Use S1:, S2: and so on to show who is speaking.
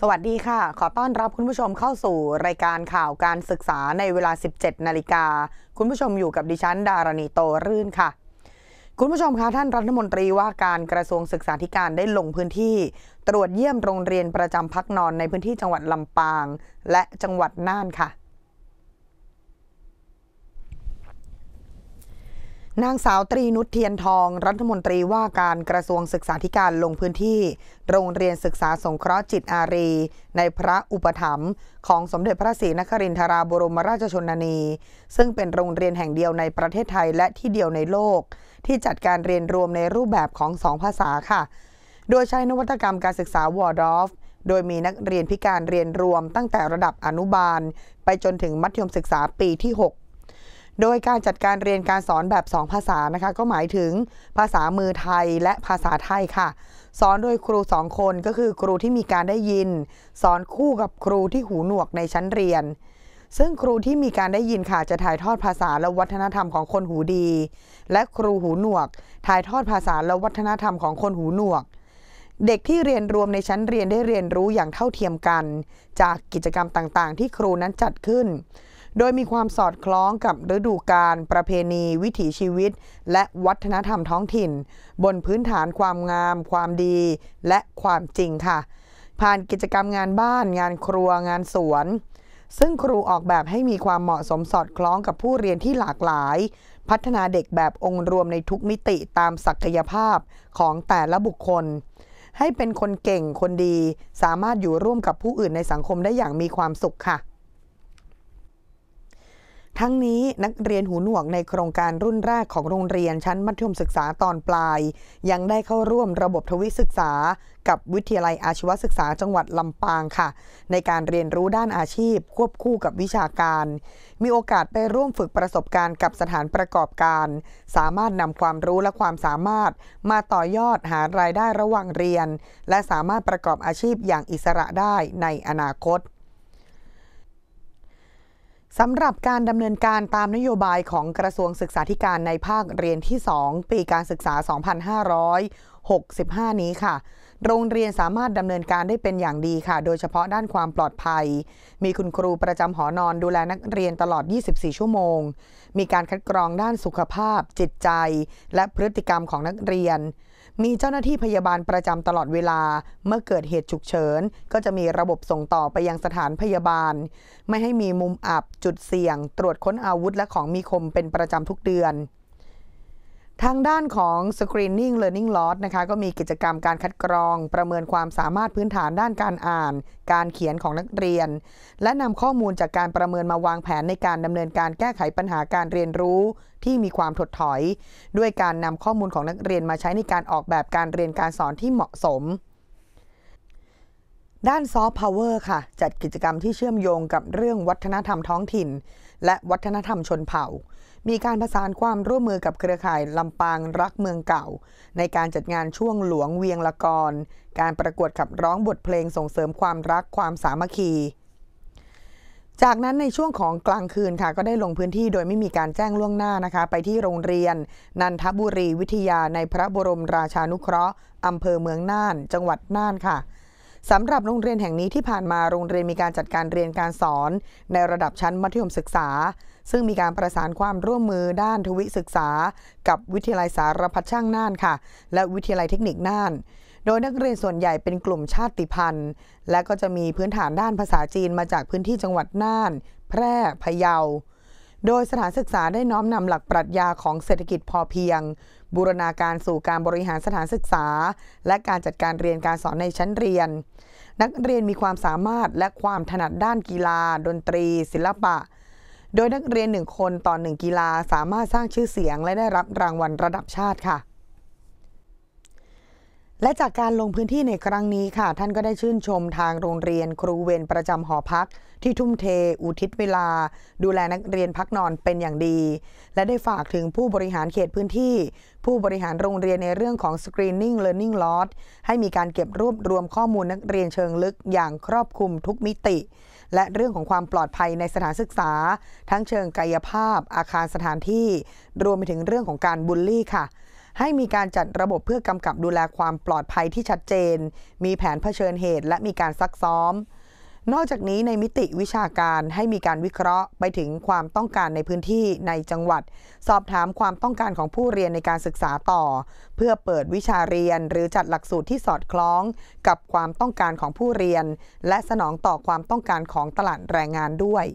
S1: สวัสดีค่ะ ขอต้อนรับคุณผู้ชมเข้าสู่รายการข่าวการศึกษาในเวลา 17 นาฬิกา คุณผู้ชมอยู่กับดิฉันดารณีโตรื่นค่ะ คุณผู้ชมคะท่านรัฐมนตรีว่าการกระทรวงศึกษาธิการได้ลงพื้นที่ ตรวจเยี่ยมโรงเรียนประจำพักนอนในพื้นที่จังหวัดลำปาง และจังหวัดน่านค่ะนางสาวตรีนุชเทียนทอง รัฐมนตรีว่าการกระทรวงศึกษาธิการลงพื้นที่ โรงเรียนศึกษาสงเคราะห์จิตอารีในพระอุปถัมภ์ของสมเด็จพระศรีนครินทราบรมราชชนนี ซึ่งเป็นโรงเรียนแห่งเดียวในประเทศไทยและที่เดียวในโลก ที่จัดการเรียนรวมในรูปแบบของสองภาษาค่ะ โดยใช้นวัตกรรมการศึกษาวอร์ดอฟโดยมีนักเรียนพิการเรียนรวมตั้งแต่ระดับอนุบาล ไปจนถึงมัธยมศึกษาปีที่ 6โดยการจัดการเรียนการสอนแบบ 2 ภาษานะคะก็หมายถึงภาษามือไทยและภาษาไทยค่ะ สอนโดยครู2คนก็คือ ครูที่มีการได้ยิน สอนคู่กับครูที่หูหนวกในชั้นเรียน ซึ่งครูที่มีการได้ยินค่ะจะถ่ายทอดภาษา และวัฒนธรรมของคนหูดี และครูหูหนวก ถ่ายทอดภาษา และวัฒนธรรมของคนหูหนวก เด็กที่เรียนรวมในชั้นเรียนได้เรียนรู้อย่างเท่าเทียมกัน จากกิจกรรมต่างๆ ที่ครูนั้นจัดขึ้นโดยมีความสอดคล้องกับฤดูกาล ประเพณี วิถีชีวิต และวัฒนธรรมท้องถิ่น บนพื้นฐานความงาม ความดี และความจริงค่ะ ผ่านกิจกรรมงานบ้าน งานครัว งานสวน ซึ่งครูออกแบบให้มีความเหมาะสมสอดคล้องกับผู้เรียนที่หลากหลาย พัฒนาเด็กแบบองค์รวมในทุกมิติตามศักยภาพของแต่ละบุคคล ให้เป็นคนเก่ง คนดี สามารถอยู่ร่วมกับผู้อื่นในสังคมได้อย่างมีความสุขค่ะทั้งนี้นักเรียนหูหนวกในโครงการรุ่นแรกของโรงเรียนชั้นมัธยมศึกษาตอนปลาย ยังได้เข้าร่วมระบบทวิศึกษา กับวิทยาลัยอาชีวศึกษาจังหวัดลำปางค่ะ ในการเรียนรู้ด้านอาชีพ ควบคู่กับวิชาการ มีโอกาสไปร่วมฝึกประสบการณ์ กับสถานประกอบการ สามารถนำความรู้และความสามารถมาต่อยอดหารายได้ระหว่างเรียน และสามารถประกอบอาชีพอย่างอิสระได้ในอนาคตสำหรับการดำเนินการตามนโยบายของกระทรวงศึกษาธิการในภาคเรียนที่ 2 ปีการศึกษา 2565 นี้ค่ะ โรงเรียนสามารถดำเนินการได้เป็นอย่างดีค่ะ โดยเฉพาะด้านความปลอดภัย มีคุณครูประจำหอนอนดูแลนักเรียนตลอด 24 ชั่วโมง มีการคัดกรองด้านสุขภาพ จิตใจ และพฤติกรรมของนักเรียนมีเจ้าหน้าที่พยาบาลประจำตลอดเวลาเมื่อเกิดเหตุฉุกเฉิน ก็จะมีระบบส่งต่อไปยังสถานพยาบาล ไม่ให้มีมุมอับ จุดเสี่ยง ตรวจค้นอาวุธและของมีคมเป็นประจำทุกเดือนทางด้านของ Screening Learning Loss นะคะ ก็มีกิจกรรมการคัดกรองประเมินความสามารถพื้นฐานด้านการอ่าน การเขียนของนักเรียน และนำข้อมูลจากการประเมินมาวางแผนในการดำเนินการแก้ไขปัญหาการเรียนรู้ ที่มีความถดถอยด้วยการนำข้อมูลของนักเรียนมาใช้ในการออกแบบการเรียนการสอนที่เหมาะสมด้านซอฟต์พาวเวอร์ค่ะ จัดกิจกรรมที่เชื่อมโยงกับเรื่องวัฒนธรรมท้องถิ่น และวัฒนธรรมชนเผ่า มีการประสานความร่วมมือกับเครือข่ายลำปางรักเมืองเก่า ในการจัดงานช่วงหลวงเวียงละกร การประกวดขับร้องบทเพลงส่งเสริมความรักความสามัคคี จากนั้นในช่วงของกลางคืนค่ะ ก็ได้ลงพื้นที่โดยไม่มีการแจ้งล่วงหน้านะคะ ไปที่โรงเรียน นันทบุรีวิทยาในพระบรมราชานุเคราะห์อำเภอเมืองน่าน จังหวัดน่านค่ะสำหรับโรงเรียนแห่งนี้ที่ผ่านมาโรงเรียนมีการจัดการเรียนการสอน ในระดับชั้นมัธยมศึกษา ซึ่งมีการประสานความร่วมมือด้านทวิศึกษากับวิทยาลัยสารพัดช่างน่านค่ะ และวิทยาลัยเทคนิคน่าน โดยนักเรียนส่วนใหญ่เป็นกลุ่มชาติพันธุ์ และก็จะมีพื้นฐานด้านภาษาจีนมาจากพื้นที่จังหวัดน่าน แพร่พะเยาโดยสถานศึกษาได้น้อมนำหลักปรัชญาของเศรษฐกิจพอเพียง บูรณาการสู่การบริหารสถานศึกษา และการจัดการเรียนการสอนในชั้นเรียน นักเรียนมีความสามารถและความถนัดด้านกีฬา ดนตรี ศิลปะ โดยนักเรียนหนึ่งคนต่อหนึ่งกีฬาสามารถสร้างชื่อเสียงและได้รับรางวัลระดับชาติค่ะและจากการลงพื้นที่ในครั้งนี้ค่ะ ท่านก็ได้ชื่นชมทางโรงเรียนครูเวรประจำหอพัก ที่ทุ่มเทอุทิศเวลาดูแลนักเรียนพักนอนเป็นอย่างดี และได้ฝากถึงผู้บริหารเขตพื้นที่ ผู้บริหารโรงเรียนในเรื่องของ Screening Learning l o s ให้มีการเก็บรวบรวมข้อมูลนักเรียนเชิงลึกอย่างครอบคลุมทุกมิติ และเรื่องของความปลอดภัยในสถานศึกษา ทั้งเชิงกายภาพ อาคารสถานที่ รวมไปถึงเรื่องของการบูลลี่ค่ะให้มีการจัดระบบเพื่อกำกับดูแลความปลอดภัยที่ชัดเจน มีแผนเผชิญเหตุและมีการซักซ้อม นอกจากนี้ในมิติวิชาการให้มีการวิเคราะห์ไปถึงความต้องการในพื้นที่ในจังหวัด สอบถามความต้องการของผู้เรียนในการศึกษาต่อ เพื่อเปิดวิชาเรียนหรือจัดหลักสูตรที่สอดคล้องกับความต้องการของผู้เรียนและสนองต่อความต้องการของตลาดแรงงานด้วย